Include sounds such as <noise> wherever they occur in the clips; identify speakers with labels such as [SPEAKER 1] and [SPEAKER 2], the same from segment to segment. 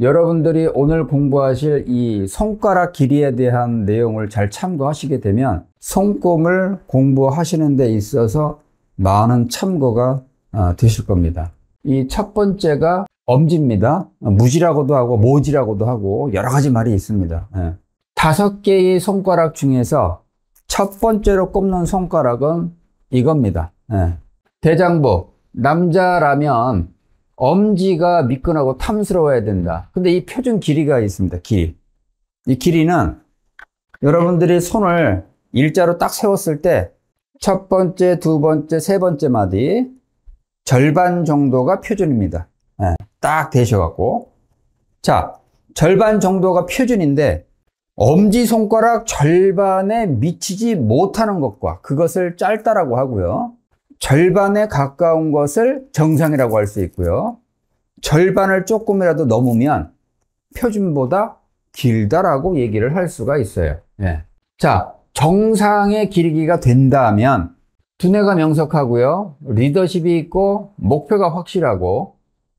[SPEAKER 1] 여러분들이 오늘 공부하실 이 손가락 길이에 대한 내용을 잘 참고하시게 되면 손금을 공부하시는 데 있어서 많은 참고가 아, 되실 겁니다. 이 첫 번째가 엄지입니다. 무지라고도 하고 모지라고도 하고 여러 가지 말이 있습니다. 예. 다섯 개의 손가락 중에서 첫 번째로 꼽는 손가락은 이겁니다. 예. 대장부 남자라면 엄지가 미끈하고 탐스러워야 된다. 근데 이 표준 길이가 있습니다. 길이. 이 길이는 여러분들이 손을 일자로 딱 세웠을 때 첫 번째, 두 번째, 세 번째 마디 절반 정도가 표준입니다. 네, 딱 되셔갖고 자 절반 정도가 표준인데 엄지손가락 절반에 미치지 못하는 것과 그것을 짧다라고 하고요. 절반에 가까운 것을 정상이라고 할 수 있고요. 절반을 조금이라도 넘으면 표준보다 길다라고 얘기를 할 수가 있어요. 예. 자, 정상의 길이가 된다면 두뇌가 명석하고요. 리더십이 있고 목표가 확실하고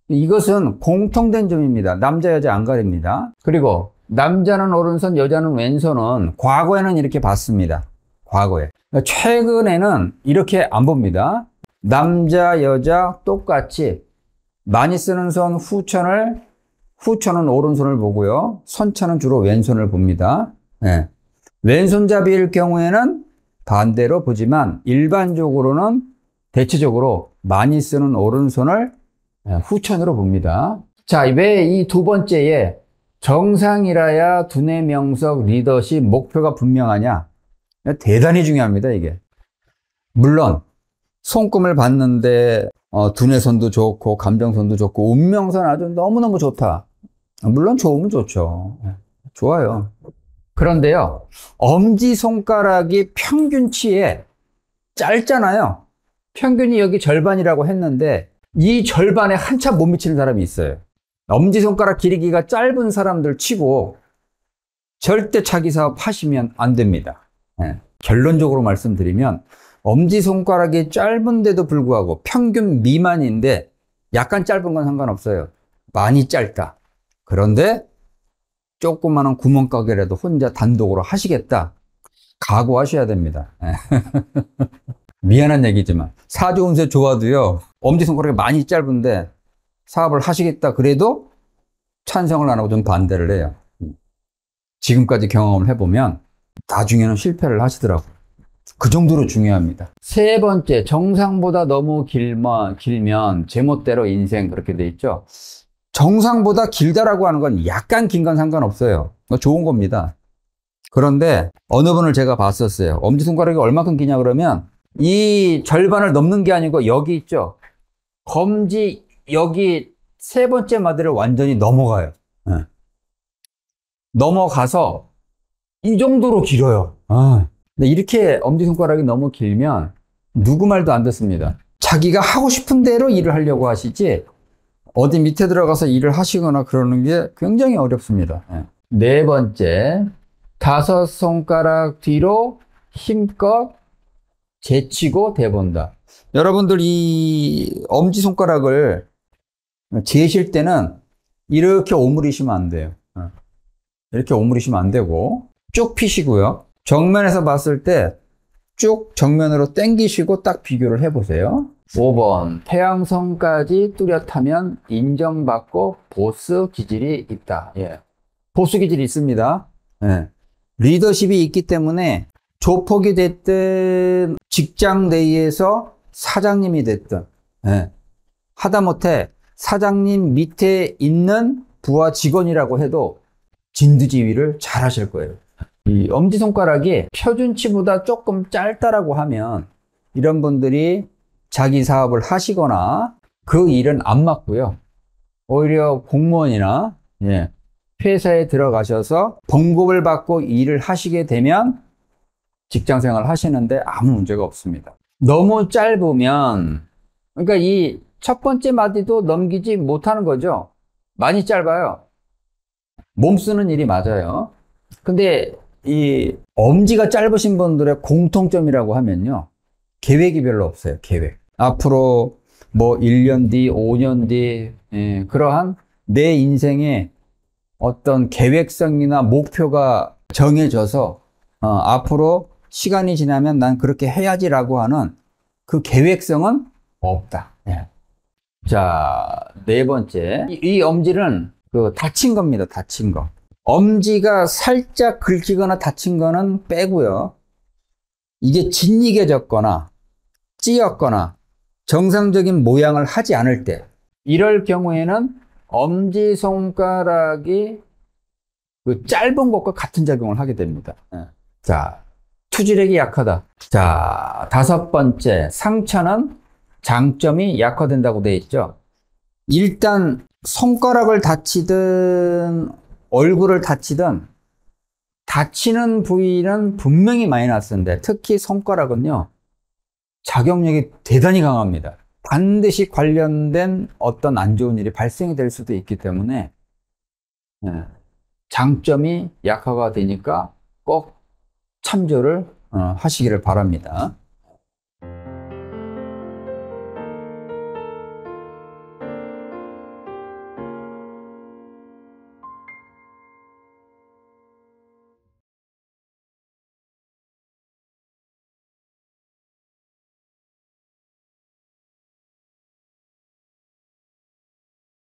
[SPEAKER 1] 이것은 공통된 점입니다. 남자 여자 안 가립니다. 그리고 남자는 오른손 여자는 왼손은 과거에는 이렇게 봤습니다. 과거에 그러니까 최근에는 이렇게 안 봅니다. 남자, 여자 똑같이 많이 쓰는 손 후천을 후천은 오른손을 보고요. 선천은 주로 왼손을 봅니다. 네. 왼손잡이일 경우에는 반대로 보지만 일반적으로는 대체적으로 많이 쓰는 오른손을 예, 후천으로 봅니다. 자, 왜이 두 번째에 정상이라야 두뇌 명석 리더십 목표가 분명하냐? 대단히 중요합니다, 이게. 물론, 손금을 봤는데, 어, 두뇌선도 좋고, 감정선도 좋고, 운명선 아주 너무너무 좋다. 물론 좋으면 좋죠. 좋아요. 그런데요, 엄지손가락이 평균치에 짧잖아요. 평균이 여기 절반이라고 했는데, 이 절반에 한참 못 미치는 사람이 있어요. 엄지손가락 길이가 짧은 사람들 치고 절대 자기 사업 하시면 안 됩니다. 네. 결론적으로 말씀드리면 엄지손가락이 짧은데도 불구하고 평균 미만인데 약간 짧은 건 상관없어요. 많이 짧다. 그런데 조그마한 구멍가게라도 혼자 단독으로 하시겠다. 각오하셔야 됩니다. 예. <laughs> 미안한 얘기지만 사주 운세 좋아도요. 엄지손가락이 많이 짧은데 사업을 하시겠다 그래도 찬성을 안 하고 좀 반대를 해요. 음. 지금까지 경험을 해보면 나중에는 실패를 하시더라고요. 그 정도로 중요합니다. 세 번째, 정상보다 너무 길면, 길면 제멋대로 인생 그렇게 돼 있죠. 정상보다 길다라고 하는 건 약간 긴 건 상관없어요. 좋은 겁니다. 그런데 어느 분을 제가 봤었어요. 엄지손가락이 얼마큼 기냐 그러면 이 절반을 넘는 게 아니고 여기 있죠. 검지 여기 세 번째 마디를 완전히 넘어가요. 네. 넘어가서 이 정도로 길어요. 아. 근데 이렇게 엄지손가락이 너무 길면 누구 말도 안 듣습니다. 자기가 하고 싶은 대로 일을 하려고 하시지 어디 밑에 들어가서 일을 하시거나 그러는 게 굉장히 어렵습니다. 네, 네 번째, 다섯 손가락 뒤로 힘껏 제치고 대본다. 여러분들 이 엄지손가락을 제실 때는 이렇게 오므리시면 안 돼요. 예. 이렇게 오므리시면 안 되고 쭉 피시고요. 정면에서 봤을 때 쭉 정면으로 당기시고 딱 비교를 해보세요. 5번 태양성까지 뚜렷하면 인정받고 보스 기질이 있다. 예. 보스 기질이 있습니다. 예. 리더십이 있기 때문에 조폭이 됐든 직장 내에서 사장님이 됐든 예. 하다못해 사장님 밑에 있는 부하 직원이라고 해도 진두지휘를 잘 하실 거예요. 이 엄지손가락이 표준치보다 조금 짧다라고 하면 이런 분들이 자기 사업을 하시거나 그 일은 안 맞고요. 오히려 공무원이나 예, 회사에 들어가셔서 봉급을 받고 일을 하시게 되면 직장 생활 하시는데 아무 문제가 없습니다. 너무 짧으면 그러니까 이 첫 번째 마디도 넘기지 못하는 거죠. 많이 짧아요. 몸 쓰는 일이 맞아요. 근데 이 엄지가 짧으신 분들의 공통점이라고 하면요. 계획이 별로 없어요. 계획. 앞으로 뭐 1년 뒤, 5년 뒤, 예, 그러한 내 인생의 어떤 계획성이나 목표가 정해져서 어, 앞으로 시간이 지나면 난 그렇게 해야지라고 하는 그 계획성은 없다. 예. 자, 네 번째. 이, 이 엄지는 그 다친 겁니다. 다친 거. 엄지가 살짝 긁히거나 다친 거는 빼고요. 이게 진이겨졌거나 찌었거나 정상적인 모양을 하지 않을 때 이럴 경우에는 엄지손가락이 그 짧은 것과 같은 작용을 하게 됩니다. 예. 자, 투지력이 약하다. 자, 다섯 번째, 상처는 장점이 약화된다고 되어 있죠. 일단 손가락을 다치든 얼굴을 다치든 다치는 부위는 분명히 마이너스인데 특히 손가락은요 작용력이 대단히 강합니다. 반드시 관련된 어떤 안 좋은 일이 발생이 될 수도 있기 때문에 예, 장점이 약화가 되니까 꼭 참조를 어, 하시기를 바랍니다.